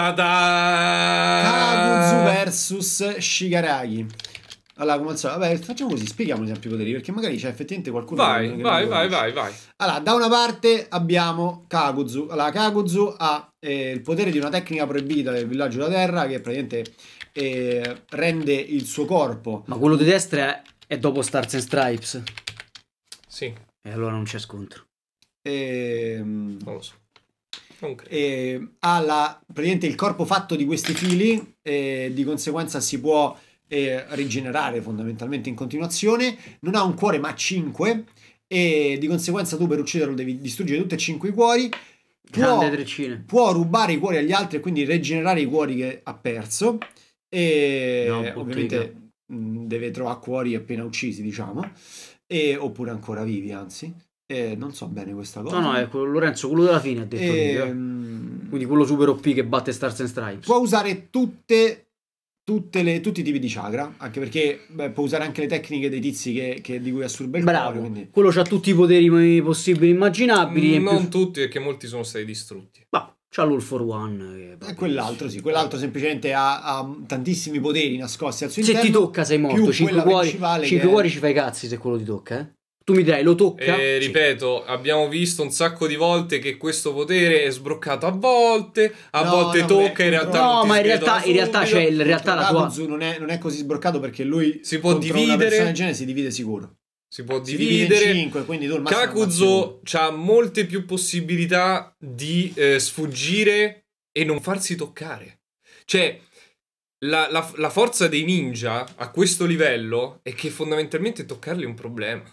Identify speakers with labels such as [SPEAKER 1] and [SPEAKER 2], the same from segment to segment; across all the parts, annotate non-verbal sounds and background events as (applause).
[SPEAKER 1] Ta-da! Kalaguzu vs Shigaraki. Allora, come al solito, vabbè, facciamo così, spieghiamo sempre i poteri, perché magari c'è effettivamente qualcuno vai, che Vai, vai, vai, vai, Allora, da una parte abbiamo Kaguzu. Allora, Kaguzu ha eh, il potere di una tecnica proibita del villaggio della Terra, che praticamente eh, rende il suo corpo... Ma quello di destra è, dopo Stars and Stripes? Sì. E allora non c'è scontro. Ehm... Non lo so eh, ha la, praticamente il corpo fatto di questi fili e di conseguenza si può eh, rigenerare fondamentalmente in continuazione, non ha un cuore ma 5 e di conseguenza tu per ucciderlo devi distruggere tutti e 5 i cuori. Può, può rubare i cuori agli altri e quindi rigenerare i cuori che ha perso e no, ovviamente deve trovare cuori appena uccisi diciamo e, oppure ancora vivi anzi eh, non so bene questa cosa. No, no, è quello, Lorenzo, quello della fine ha detto. Eh. Ehm... Quindi quello super OP che batte Stars and Stripes. Può usare tutte, tutte le, tutti i tipi di chakra, anche perché beh, può usare anche le tecniche dei tizi che, che di cui assorbe il Bravo. cuore. Quindi... Quello ha tutti i poteri possibili e immaginabili. Mm, non più... tutti, perché molti sono stati distrutti. Ma c'ha l'All for One. E eh, eh, quell'altro, sì, quell'altro semplicemente ha, ha, tantissimi poteri nascosti al suo se interno. Se ti tocca sei morto, 5 cuori, cuori ci fai cazzi se quello ti tocca, eh? Tu mi dai, lo tocca? Eh,
[SPEAKER 2] ripeto, sì. abbiamo visto un sacco di volte che questo potere è sbroccato a volte, a no, volte no, tocca, in realtà No, ma in realtà, in realtà c'è il, in esatto. realtà la tua...
[SPEAKER 1] Non è, non è, così sbroccato perché lui si può dividere... Genere, si divide sicuro. Si può si dividere. Divide 5, quindi tu Kakuzo
[SPEAKER 2] ha molte più possibilità di eh, sfuggire e non farsi toccare. Cioè, la, la, la forza dei ninja a questo livello è che fondamentalmente toccarli è un problema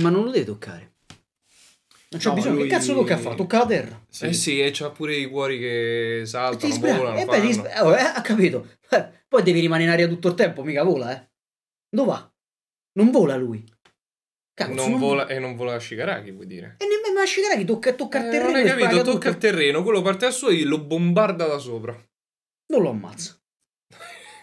[SPEAKER 1] ma non lo devi toccare. Non c'è no, bisogno. Lui... Che cazzo tocca a fare? Tocca la terra. Sì. Eh
[SPEAKER 2] sì, e c'ha pure i cuori che saltano, e volano. E beh, ti sp- oh, eh,
[SPEAKER 1] ha capito. Eh, poi devi rimanere in aria tutto il tempo, mica vola, eh. Dove va? Non vola lui. Cazzo, non, non vola,
[SPEAKER 2] E non vola a Shigaraki, vuol dire.
[SPEAKER 1] E nemmeno a Shigaraki tocca, tocca eh, il terreno. Non hai capito, tocca
[SPEAKER 2] tutto. il terreno, quello parte da suo e lo bombarda da sopra.
[SPEAKER 1] Non lo ammazza.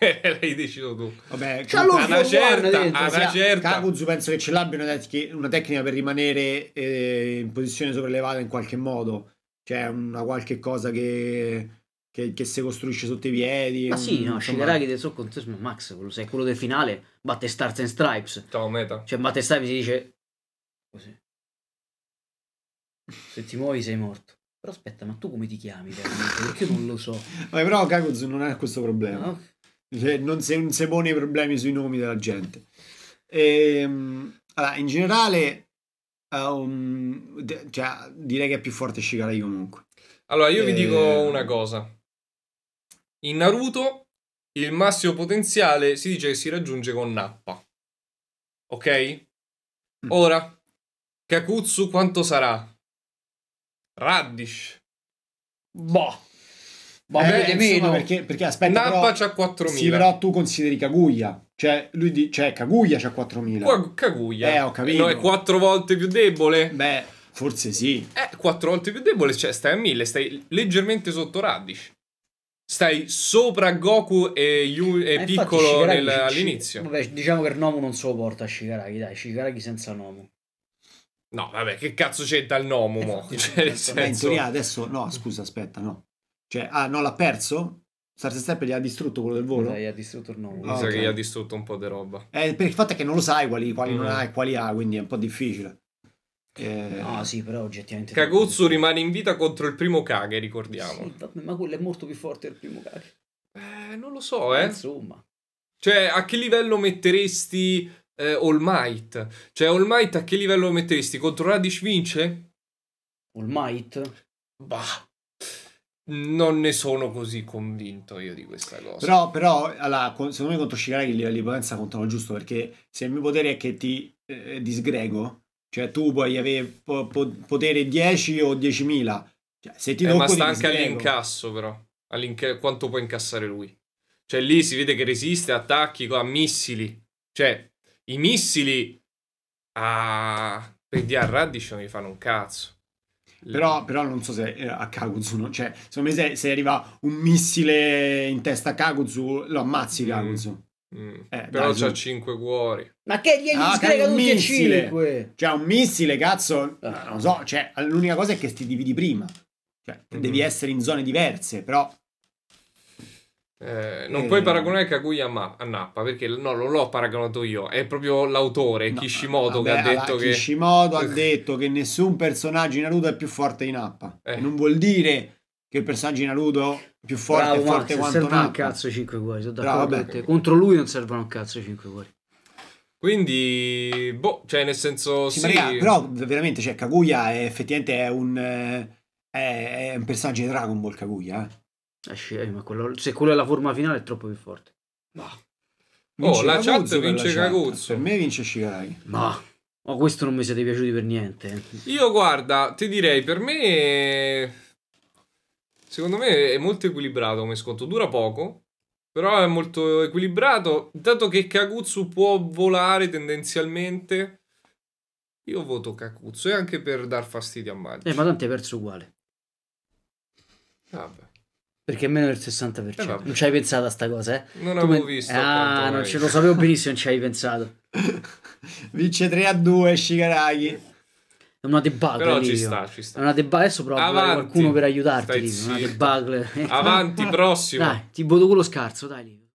[SPEAKER 2] (laughs) l'hai deciso tu. Vabbè, c'ha lo una certa, dentro, una
[SPEAKER 1] certa. Kakuzu penso che ce l'abbiano una, tecnica per rimanere eh, in posizione sopraelevata in qualche modo. C'è cioè, una qualche cosa che, che, che si costruisce sotto i piedi. Ma un, sì, no, Shinraki con te, ma Max, quello, se è quello del finale, batte Stars and Stripes. Ciao, meta. Cioè, batte Stripes si dice... Così. Se ti muovi sei morto. Però aspetta, ma tu come ti chiami? Perché non lo so. Vabbè, però Kakuzu non ha questo problema. No? Cioè, non si, non si pone i problemi sui nomi della gente. E, ehm, allora, in generale, um, cioè, direi che è più forte Shikarai comunque.
[SPEAKER 2] Allora, io e... vi ehm, dico una cosa. In Naruto, il massimo potenziale si dice che si raggiunge con Nappa. Ok? Mm. Ora, Kakutsu quanto sarà? Radish.
[SPEAKER 1] Boh. Vabbè, boh, eh, meno. Perché, perché, aspetta, Nappa c'ha 4.000. Sì, però tu consideri Kaguya. Cioè, lui di, cioè Kaguya c'ha 4.000. Kaguya. Eh, ho capito. No, è
[SPEAKER 2] 4 volte più debole. Beh, forse sì. Eh, 4 volte più debole, cioè stai a 1000, stai leggermente sotto Radish. Stai sopra Goku e, Yu, e eh, Piccolo nel, all'inizio.
[SPEAKER 1] Vabbè, diciamo che il Nomu non sopporta Shigaraki, dai, Shigaraki senza Nomu.
[SPEAKER 2] No, vabbè, che cazzo c'entra il
[SPEAKER 1] Nomu? Eh, cioè, in senso... teoria adesso, no, scusa, aspetta, no. Cioè, ah, no, l'ha perso? Starse Step gli ha distrutto quello del volo? No, eh, gli ha distrutto il nuovo. Mi ah, sa che gli ha
[SPEAKER 2] distrutto un po' di roba.
[SPEAKER 1] Eh, per il fatto è che non lo sai quali, quali mm. non ha e quali ha, quindi è un po' difficile. Eh... No, sì, però oggettivamente. Kagutsu rimane in vita contro il primo Kage, ricordiamo. Sì, vabbè, ma quello è molto più forte del primo Kage. Eh, non lo so, eh.
[SPEAKER 2] Insomma. Cioè, a che livello metteresti eh, All Might? Cioè, All Might a che livello metteresti? Contro Radish vince? All Might? Bah non ne sono così convinto io di questa cosa. Però,
[SPEAKER 1] però alla, secondo me contro Shigaraki i livelli di potenza contano giusto perché se il mio potere è che ti eh, disgrego, cioè tu puoi avere po- po- potere 10 o 10.000, cioè, se ti eh, ma sta anche all'incasso
[SPEAKER 2] però, All'inca- quanto può incassare lui. Cioè lì si vede che resiste a attacchi a missili, cioè i missili a... Ah, per di a Raddish non gli fanno un cazzo.
[SPEAKER 1] Però, però, non so se eh, a Kaguzu, no? cioè, secondo me se, se, arriva un missile in testa a Kaguzu, lo ammazzi Kaguzu.
[SPEAKER 2] Mm, mm. Eh, però c'ha 5 cuori.
[SPEAKER 1] Ma che gli ah, sgrega tutti e 5? Cioè, un missile, cazzo, eh, non lo so, cioè, l'unica cosa è che ti dividi prima. Cioè, mm. devi essere in zone diverse, però eh, non e... Eh, puoi paragonare
[SPEAKER 2] Kaguya a, Nappa perché no, non l'ho paragonato io, è proprio l'autore no, Kishimoto vabbè, che ha detto che Kishimoto ha
[SPEAKER 1] detto che nessun personaggio in Naruto è più forte di Nappa. Eh. Non vuol dire che il personaggio in Naruto è più forte Bravo, è forte Max, quanto Nappa. un cazzo 5 cuori, sono d'accordo Bravo, con Contro lui non servono un cazzo 5 cuori.
[SPEAKER 2] Quindi, boh, cioè nel senso sì, sì. Raga, però
[SPEAKER 1] veramente, cioè Kaguya è, effettivamente è un eh, è, è un personaggio di Dragon Ball Kaguya, eh. Eh sì, ma quello, se quella è la forma finale è troppo più forte. Ma. Oh, vince oh, la Caguzzo chat vince Caguzzo. Per me vince Shirai. Ma. Oh, questo non mi siete piaciuti per niente. Eh.
[SPEAKER 2] Io guarda, ti direi, per me... Secondo me è molto equilibrato come sconto. Dura poco, però è molto equilibrato. Dato che Kakutsu può volare tendenzialmente... Io voto Kakutsu e anche per dar fastidio a
[SPEAKER 1] Maggio. Eh, ma tanto hai perso uguale. Vabbè. Perché è meno del 60%. Eh, non ci hai pensato a sta cosa, eh? Non tu avevo me... visto. Ah, non ce lo sapevo benissimo, non ci hai pensato. (laughs) Vince 3 a 2 Shigaraki. È una debacle. Però ci sta, ci sta, È una debacle. Adesso provo a qualcuno per aiutarti. È Una debacle. Avanti, (laughs) prossimo. Dai, ti bodo quello scarso, dai. Livio.